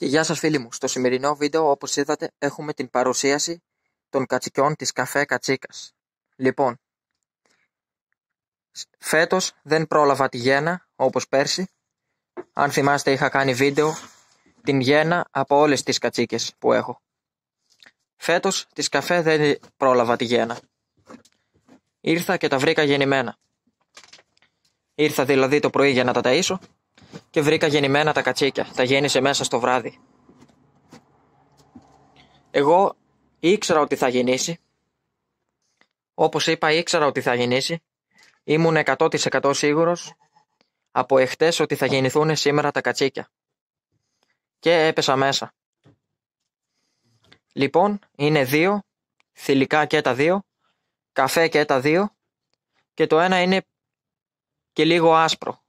Και γεια σας φίλοι μου, στο σημερινό βίντεο όπως είδατε έχουμε την παρουσίαση των κατσικιών της καφέ κατσίκας. Λοιπόν, φέτος δεν πρόλαβα τη γένα όπως πέρσι. Αν θυμάστε είχα κάνει βίντεο την γένα από όλες τις κατσίκες που έχω. Φέτος της καφέ δεν πρόλαβα τη γένα. Ήρθα και τα βρήκα γεννημένα. Ήρθα δηλαδή το πρωί για να τα ταΐσω και βρήκα γεννημένα τα κατσίκια. Τα γέννησε μέσα στο βράδυ. Εγώ ήξερα ότι θα γεννήσει. Όπως είπα ήξερα ότι θα γεννήσει. Ήμουν 100% σίγουρος από εχθές ότι θα γεννηθούν σήμερα τα κατσίκια. Και έπεσα μέσα. Λοιπόν, είναι δύο, θηλυκά και τα δύο, καφέ και τα δύο και το ένα είναι και λίγο άσπρο.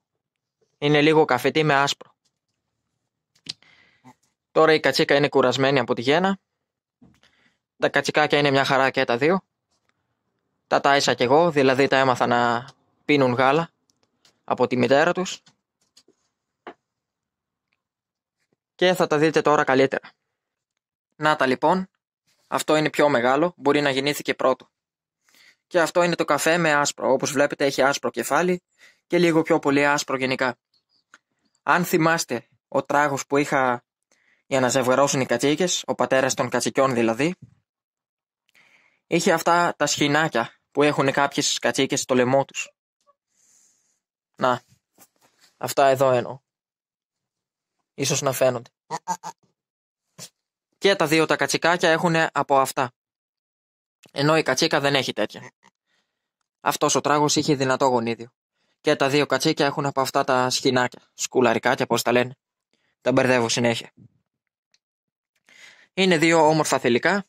Είναι λίγο καφετή με άσπρο. Τώρα η κατσίκα είναι κουρασμένη από τη γένα. Τα κατσικάκια είναι μια χαρά και τα δύο. Τα τάισα κι εγώ, δηλαδή τα έμαθα να πίνουν γάλα από τη μητέρα τους. Και θα τα δείτε τώρα καλύτερα. Να τα λοιπόν, αυτό είναι πιο μεγάλο, μπορεί να γεννήθηκε πρώτο. Και αυτό είναι το καφέ με άσπρο, όπως βλέπετε έχει άσπρο κεφάλι και λίγο πιο πολύ άσπρο γενικά. Αν θυμάστε ο τράγος που είχα για να ζευγαρώσουν οι κατσίκες, ο πατέρας των κατσικιών δηλαδή, είχε αυτά τα σχοινάκια που έχουν κάποιες κατσίκες στο λαιμό τους. Να, αυτά εδώ εννοώ. Ίσως να φαίνονται. Και τα δύο τα κατσικάκια έχουν από αυτά. Ενώ η κατσίκα δεν έχει τέτοια. Αυτός ο τράγος είχε δυνατό γονίδιο και τα δύο κατσίκια έχουν από αυτά τα σχοινάκια, σκουλαρικάκια πώς τα λένε. Τα μπερδεύω συνέχεια. Είναι δύο όμορφα θηλυκά.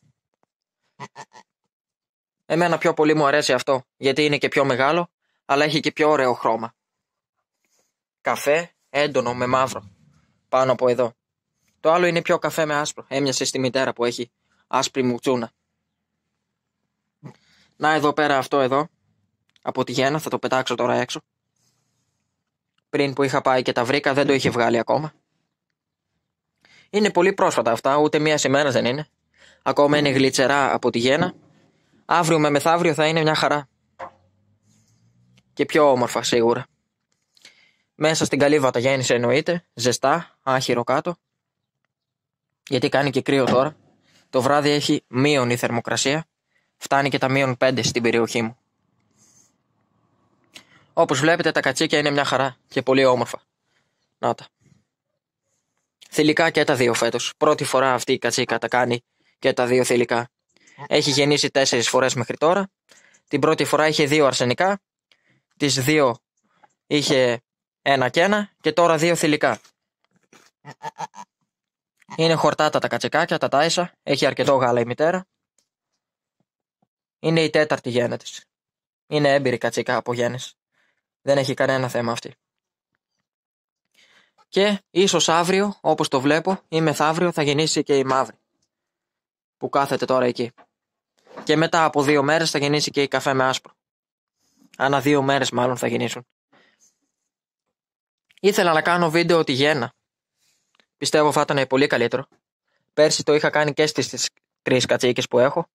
Εμένα πιο πολύ μου αρέσει αυτό, γιατί είναι και πιο μεγάλο, αλλά έχει και πιο ωραίο χρώμα. Καφέ, έντονο με μαύρο, πάνω από εδώ. Το άλλο είναι πιο καφέ με άσπρο, έμοιασε στη μητέρα που έχει άσπρη μουτσούνα. Να εδώ πέρα αυτό εδώ, από τη γένα, θα το πετάξω τώρα έξω πριν που είχα πάει και τα βρήκα δεν το είχε βγάλει ακόμα. Είναι πολύ πρόσφατα αυτά, ούτε μία ημέρα δεν είναι. Ακόμα είναι γλιτσερά από τη γέννα. Αύριο με μεθαύριο θα είναι μια χαρά. Και πιο όμορφα σίγουρα. Μέσα στην καλή γέννησε εννοείται, ζεστά, άχυρο κάτω. Γιατί κάνει και κρύο τώρα. Το βράδυ έχει μείον η θερμοκρασία. Φτάνει και τα μείον πέντε στην περιοχή μου. Όπως βλέπετε τα κατσίκια είναι μια χαρά και πολύ όμορφα. Να τα. Θηλυκά και τα δύο φέτος. Πρώτη φορά αυτή η κατσίκα τα κάνει και τα δύο θηλυκά. Έχει γεννήσει τέσσερις φορές μέχρι τώρα. Την πρώτη φορά είχε δύο αρσενικά. Τις δύο είχε ένα και ένα και τώρα δύο θηλυκά. Είναι χορτάτα τα κατσικάκια, τα τάισα. Έχει αρκετό γάλα η μητέρα. Είναι η τέταρτη γέννα της. Είναι έμπειρη κατσίκα από γέννηση. Δεν έχει κανένα θέμα αυτή. Και ίσως αύριο, όπως το βλέπω, ή μεθαύριο θα γεννήσει και η μαύρη που κάθεται τώρα εκεί. Και μετά από δύο μέρες θα γεννήσει και η καφέ με άσπρο. Ανά δύο μέρες μάλλον θα γεννήσουν. Ήθελα να κάνω βίντεο τη γένα. Πιστεύω θα ήταν πολύ καλύτερο. Πέρσι το είχα κάνει και στις τρεις κατσίκες που έχω.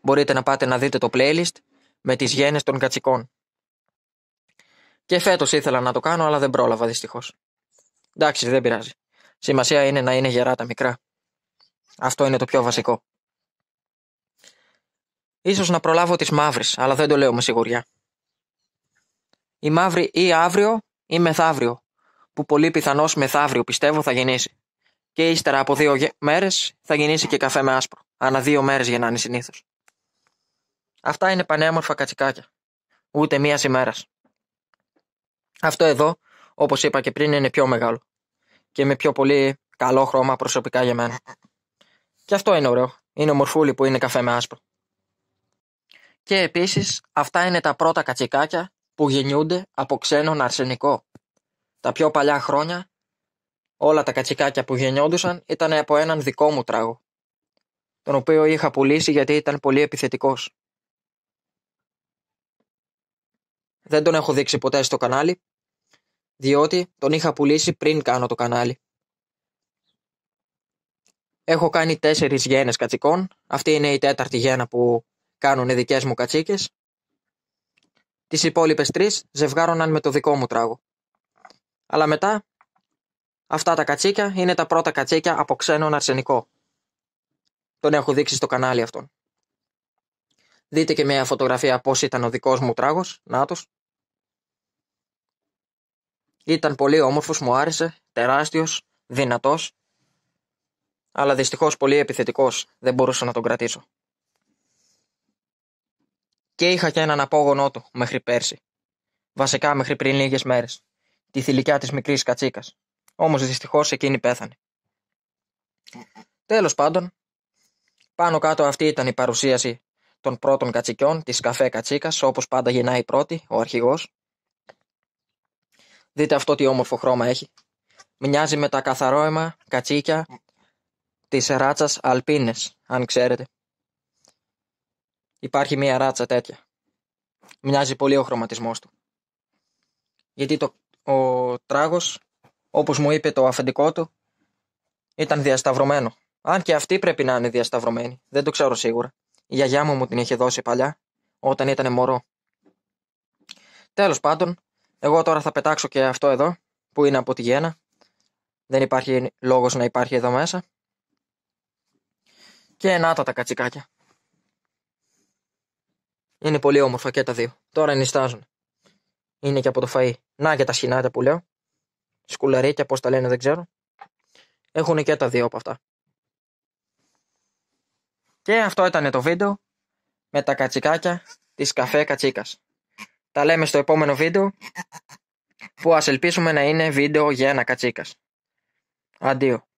Μπορείτε να πάτε να δείτε το playlist με τις γέννες των κατσικών. Και φέτος ήθελα να το κάνω, αλλά δεν πρόλαβα δυστυχώς. Εντάξει, δεν πειράζει. Σημασία είναι να είναι γερά τα μικρά. Αυτό είναι το πιο βασικό. Ίσως να προλάβω τις μαύρες, αλλά δεν το λέω με σιγουριά. Η μαύρη ή αύριο ή μεθαύριο, που πολύ πιθανώς μεθαύριο πιστεύω θα γεννήσει. Και ύστερα από δύο μέρες θα γεννήσει και καφέ με άσπρο. Ανά δύο μέρες είναι συνήθως. Αυτά είναι πανέμορφα κατσικάκια. Ούτε μία ημέρας. Αυτό εδώ, όπως είπα και πριν, είναι πιο μεγάλο και με πιο πολύ καλό χρώμα προσωπικά για μένα. Και αυτό είναι ωραίο. Είναι ομορφούλη που είναι καφέ με άσπρο. Και επίσης, αυτά είναι τα πρώτα κατσικάκια που γεννιούνται από ξένον αρσενικό. Τα πιο παλιά χρόνια, όλα τα κατσικάκια που γεννιόντουσαν ήταν από έναν δικό μου τράγο, τον οποίο είχα πουλήσει γιατί ήταν πολύ επιθετικός. Δεν τον έχω δείξει ποτέ στο κανάλι, διότι τον είχα πουλήσει πριν κάνω το κανάλι. Έχω κάνει τέσσερις γένες κατσικών. Αυτή είναι η τέταρτη γένα που κάνουν οι δικές μου κατσίκες. Τις υπόλοιπες τρεις ζευγάρωναν με το δικό μου τράγο. Αλλά μετά, αυτά τα κατσίκια είναι τα πρώτα κατσίκια από ξένον αρσενικό. Τον έχω δείξει στο κανάλι αυτόν. Δείτε και μια φωτογραφία πώς ήταν ο δικός μου τράγος. Νάτος. Ήταν πολύ όμορφος, μου άρεσε, τεράστιος, δυνατός. Αλλά δυστυχώς πολύ επιθετικός, δεν μπορούσα να τον κρατήσω. Και είχα και έναν απόγονό του μέχρι πέρσι. Βασικά μέχρι πριν λίγες μέρες. Τη θηλυκιά της μικρής κατσίκας. Όμως δυστυχώς εκείνη πέθανε. Τέλος πάντων, πάνω κάτω αυτή ήταν η παρουσίαση των πρώτων κατσικιών της καφέ κατσίκας, όπως πάντα γεννάει η πρώτη, ο αρχηγός. Δείτε αυτό τι όμορφο χρώμα έχει. Μοιάζει με τα καθαρόαιμα κατσίκια της ράτσας αλπίνες, αν ξέρετε. Υπάρχει μία ράτσα τέτοια. Μοιάζει πολύ ο χρωματισμός του. Γιατί το, ο τράγος, όπως μου είπε το αφεντικό του, ήταν διασταυρωμένο. Αν και αυτή πρέπει να είναι διασταυρωμένη, δεν το ξέρω σίγουρα. Η γιαγιά μου μου την είχε δώσει παλιά, όταν ήταν μωρό. Τέλος πάντων, εγώ τώρα θα πετάξω και αυτό εδώ που είναι από τη γένα. Δεν υπάρχει λόγος να υπάρχει εδώ μέσα. Και να τα κατσικάκια. Είναι πολύ όμορφα και τα δύο. Τώρα ενιστάζουν. Είναι και από το φαΐ. Να και τα σχοινάκια που λέω. Σκουλαρίκια πώς τα λένε δεν ξέρω. Έχουν και τα δύο από αυτά. Και αυτό ήταν το βίντεο με τα κατσικάκια της καφέ κατσίκας. Τα λέμε στο επόμενο βίντεο που ας ελπίσουμε να είναι βίντεο για ένα κατσίκας. Αντίο.